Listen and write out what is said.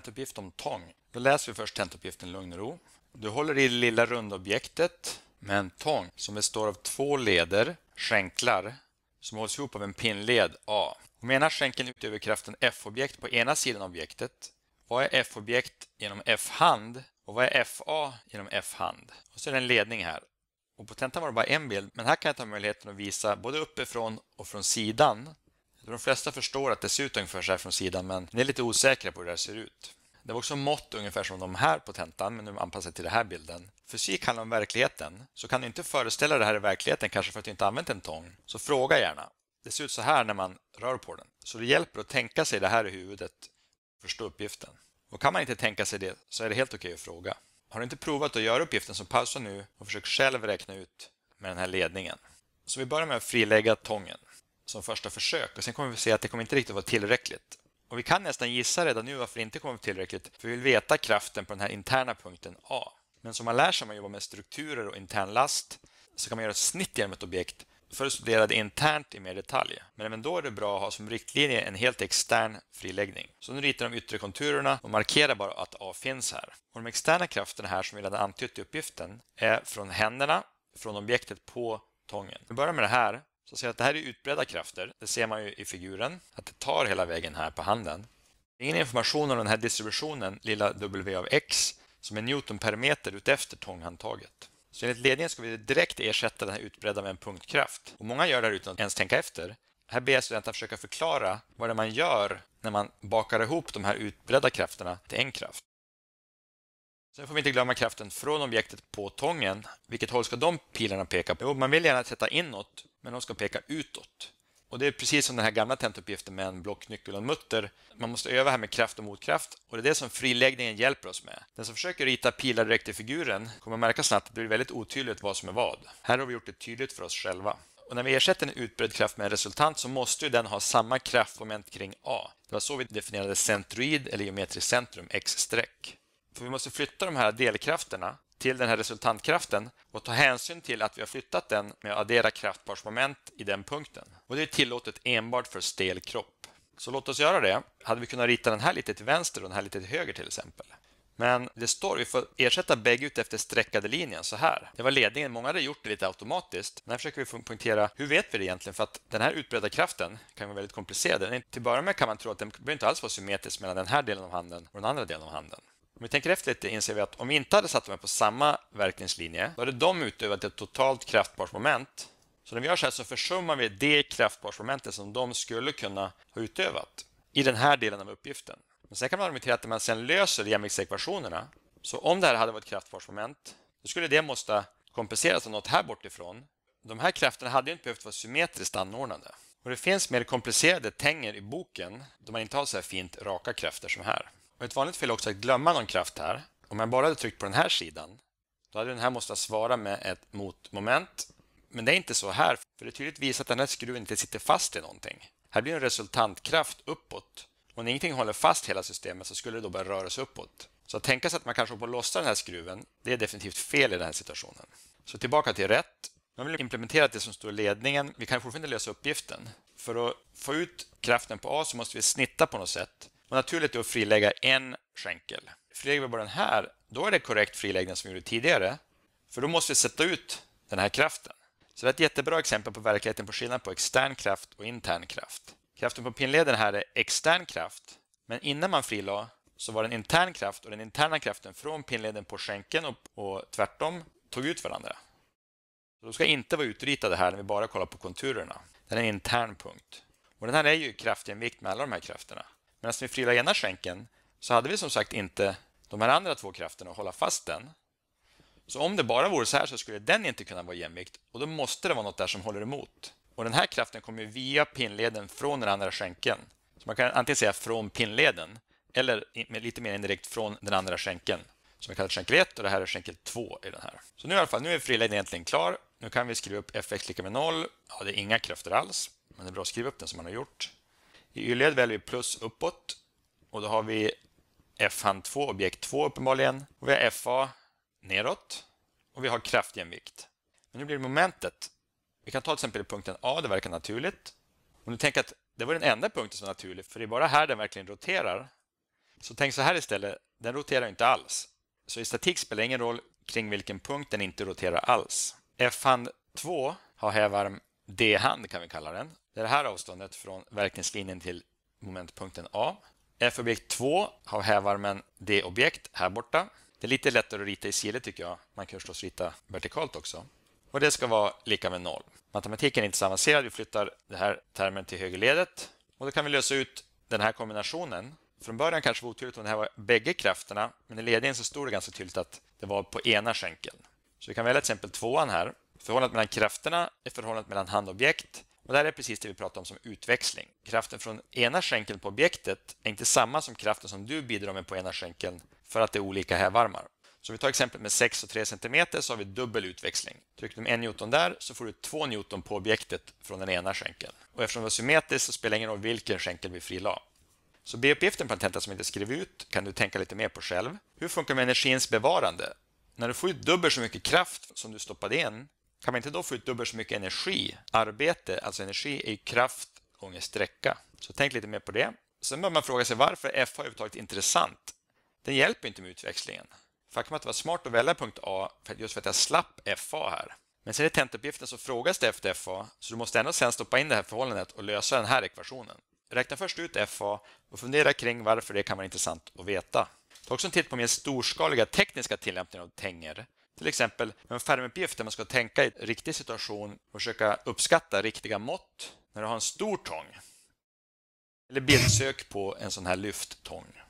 tentuppgift om tång. Då läser vi först tentuppgiften lugn och ro. Du håller i det lilla runda objektet med en tång som består av två leder, skänklar, som hålls ihop av en pinnled A. Om ena skänkeln utöver kraften F-objekt på ena sidan av objektet, vad är F-objekt genom F-hand och vad är FA genom F-hand? Och så är det en ledning här. Och på tentan var det bara en bild, men här kan jag ta möjligheten att visa både uppifrån och från sidan de flesta förstår att det ser ut ungefär så här från sidan men ni är lite osäkra på hur det här ser ut. Det var också mått ungefär som de här på tentan, men nu anpassat till den här bilden. Fysik handlar om verkligheten, så kan du inte föreställa det här i verkligheten kanske för att du inte använt en tång, så fråga gärna. Det ser ut så här när man rör på den. Så det hjälper att tänka sig det här i huvudet, förstå uppgiften. Och kan man inte tänka sig det så är det helt okej att fråga. Har du inte provat att göra uppgiften så pausa nu och försök själv räkna ut med den här ledningen. Så vi börjar med att frilägga tången som första försök och sen kommer vi se att det kommer inte riktigt vara tillräckligt. Och vi kan nästan gissa redan nu varför det inte kommer vara tillräckligt, för vi vill veta kraften på den här interna punkten A. Men som man lär sig om man jobbar med strukturer och internlast så kan man göra ett snitt genom ett objekt för att studera det internt i mer detalj. Men även då är det bra att ha som riktlinje en helt extern friläggning. Så nu ritar de yttre konturerna och markerar bara att A finns här. Och de externa krafterna här som vi redan antytt i uppgiften är från händerna, från objektet på tången. Vi börjar med det här så ser att det här är utbredda krafter. Det ser man ju i figuren, att det tar hela vägen här på handen. Ingen information om den här distributionen, lilla W av X, som är Newton per meter utefter tånghandtaget. Så enligt ledningen ska vi direkt ersätta den här utbredda med en punktkraft. Och många gör det här utan att ens tänka efter. Här ber jag studenterna försöka förklara vad det är man gör när man bakar ihop de här utbredda krafterna till en kraft. Sen får vi inte glömma kraften från objektet på tången. Vilket håll ska de pilarna peka på? Jo, man vill gärna sätta inåt, men de ska peka utåt. Och det är precis som den här gamla tentuppgiften med en blocknyckel och en mutter. Man måste öva här med kraft och motkraft och det är det som friläggningen hjälper oss med. Den som försöker rita pilar direkt i figuren kommer märka snabbt att det blir väldigt otydligt vad som är vad. Här har vi gjort det tydligt för oss själva. Och när vi ersätter en utbredd kraft med en resultant så måste ju den ha samma kraftmoment kring A. Det var så vi definierade centroid eller geometriskt centrum, x-streck. För vi måste flytta de här delkrafterna till den här resultantkraften och ta hänsyn till att vi har flyttat den med att addera kraftparsmoment i den punkten. Och det är tillåtet enbart för stel kropp. Så låt oss göra det. Hade vi kunnat rita den här lite till vänster och den här lite till höger till exempel. Men det står, vi får ersätta bägge ut efter streckade linjen så här. Det var ledningen, många hade gjort det lite automatiskt. Men här försöker vi punktera, hur vet vi det egentligen? För att den här utbredda kraften kan vara väldigt komplicerad. Till att börja med kan man tro att den behöver inte alls vara symmetrisk mellan den här delen av handen och den andra delen av handen. Om vi tänker efter lite inser vi att om vi inte hade satt dem på samma verkningslinje, då hade de utövat ett totalt kraftbart Så när vi gör så här så försummar vi det kraftbarsmomentet som de skulle kunna ha utövat i den här delen av uppgiften. Men sen kan man argumentera att när man sen löser jämviktsekvationerna, så om det här hade varit ett kraftbarsmoment, då skulle det måste kompenseras av något här bortifrån. De här krafterna hade ju inte behövt vara symmetriskt anordnade. Och det finns mer komplicerade tänger i boken då man inte har så här fint raka krafter som här. Och ett vanligt fel är också att glömma någon kraft här. Om jag bara hade tryckt på den här sidan, då hade den här måste svara med ett motmoment. Men det är inte så här, för det är tydligt visat att den här skruven inte sitter fast i någonting. Här blir en resultantkraft uppåt. Om ingenting håller fast hela systemet så skulle det då börja röra sig uppåt. Så att tänka sig att man kanske på att lossa den här skruven, det är definitivt fel i den här situationen. Så tillbaka till rätt. Man vill implementera det som står i ledningen. Vi kan fortfarande lösa uppgiften. För att få ut kraften på A så måste vi snitta på något sätt. Och naturligt är att frilägga en skänkel. Frilägger vi bara den här, då är det korrekt friläggning som vi gjorde tidigare. För då måste vi sätta ut den här kraften. Så det är ett jättebra exempel på verkligheten på skillnaden på extern kraft och intern kraft. Kraften på pinleden här är extern kraft, men innan man frilade så var den intern kraft och den interna kraften från pinleden på skänken och, och tvärtom tog ut varandra. Så de ska inte vara utritade här när vi bara kollar på konturerna. Det är en intern punkt. Och den här är ju kraftinvikt med alla de här krafterna. Medan vi frilade ena skänken så hade vi som sagt inte de här andra två krafterna att hålla fast den. Så om det bara vore så här så skulle den inte kunna vara jämvikt och då måste det vara något där som håller emot. Och den här kraften kommer via pinnleden från den andra skänken. Så man kan antingen säga från pinnleden eller lite mer indirekt från den andra skänken som vi kallar skänkel 1 och det här är skänkel 2 i den här. Så nu i alla fall, nu är frileden egentligen klar. Nu kan vi skriva upp fx lika med 0. Ja, det är inga krafter alls, men det är bra att skriva upp den som man har gjort. I Y-led väljer vi plus uppåt och då har vi F-hand 2, objekt 2 uppenbarligen. Och vi har FA neråt och vi har kraftjämvikt. Men nu blir det momentet. Vi kan ta till exempel punkten A, det verkar naturligt. Om du tänker att det var den enda punkten som var naturlig, för det är bara här den verkligen roterar. Så tänk så här istället, den roterar inte alls. Så i statik spelar det ingen roll kring vilken punkt den inte roterar alls. F-hand 2 har hävarm D-hand kan vi kalla den. Det är det här avståndet från verkningslinjen till momentpunkten A. F-objekt 2 har hävarmen D-objekt här borta. Det är lite lättare att rita i sile tycker jag. Man kan förstås rita vertikalt också. Och det ska vara lika med 0. Matematiken är inte så avancerad. Vi flyttar den här termen till högerledet. Och då kan vi lösa ut den här kombinationen. Från början kanske det var otydligt om det här var bägge krafterna. Men i ledningen så stod det ganska tydligt att det var på ena skänkeln. Så vi kan välja till exempel tvåan här. Förhållandet mellan krafterna är förhållandet mellan handobjekt och det här är precis det vi pratar om som utväxling. Kraften från ena skänkeln på objektet är inte samma som kraften som du bidrar med på ena skänkeln för att det är olika hävarmar. Så om vi tar exemplet med 6 och 3 cm så har vi dubbel utväxling. Trycker du med en newton där så får du 2 newton på objektet från den ena skänkeln. Och eftersom det var symmetriskt så spelar det ingen roll vilken skänkel vi frilade. Så B-uppgiften på en tenta som inte skrev ut kan du tänka lite mer på själv. Hur funkar det med energins bevarande? När du får ut dubbelt så mycket kraft som du stoppade in kan man inte då få ut dubbelt så mycket energi? Arbete, alltså energi, är ju kraft gånger sträcka. Så tänk lite mer på det. Sen bör man fråga sig varför FH överhuvudtaget är intressant. Den hjälper inte med utväxlingen. Faktum att det var smart att välja punkt A just för att jag slapp FA här. Men sen i tentuppgiften så frågas det efter FA, så du måste ändå sen stoppa in det här förhållandet och lösa den här ekvationen. Räkna först ut FA och fundera kring varför det kan vara intressant att veta. Ta också en titt på mer storskaliga tekniska tillämpningar av tänger. Till exempel en skärmuppgift där man ska tänka i riktig situation och försöka uppskatta riktiga mått när du har en stor tång. Eller bildsök på en sån här lyfttång.